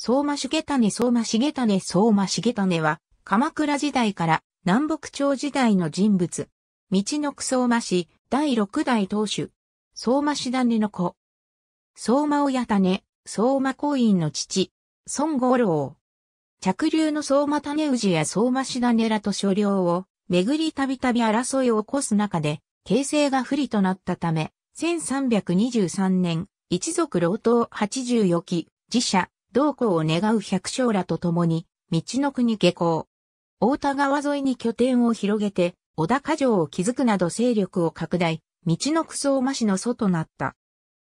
相馬重種相馬重種相馬重種は、鎌倉時代から南北朝時代の人物。道のく相馬氏、第六代当主。相馬氏種の子。相馬親種、相馬公院の父、孫五郎。着流の相馬種氏や相馬氏種らと所領を、めぐりたびたび争いを起こす中で、形勢が不利となったため、1323年、一族老頭84期、自社、同行を願う百姓らと共に、道の国下校。大田川沿いに拠点を広げて、小高城を築くなど勢力を拡大、道の草相馬市の祖となった。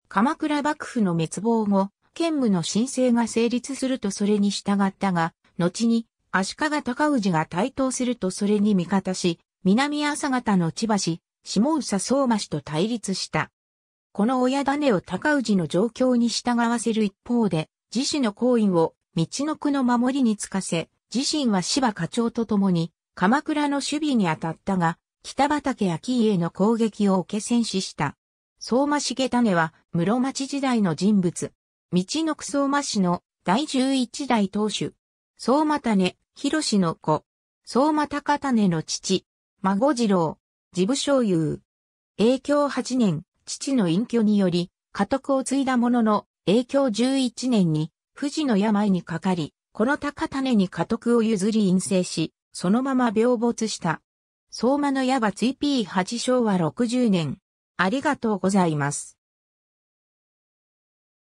鎌倉幕府の滅亡後、兼務の申請が成立するとそれに従ったが、後に足利尊氏が台頭するとそれに味方し、南朝方の千葉市、下宇佐相馬市と対立した。この親種を尊氏の状況に従わせる一方で、自死の行為を道の区の守りにつかせ、自身は芝課長と共に鎌倉の守備に当たったが、北畠秋家の攻撃を受け戦死した。相馬重種は室町時代の人物。道の区相馬氏の第十一代当主。相馬種、広氏の子。相馬高種の父。孫次郎。事部所有。影響8年、父の隠居により、家督を継いだものの、影響11年に、富士の病にかかり、この高種に家督を譲り陰性し、そのまま病没した。相馬の矢は追 P8 昭和60年。ありがとうございます。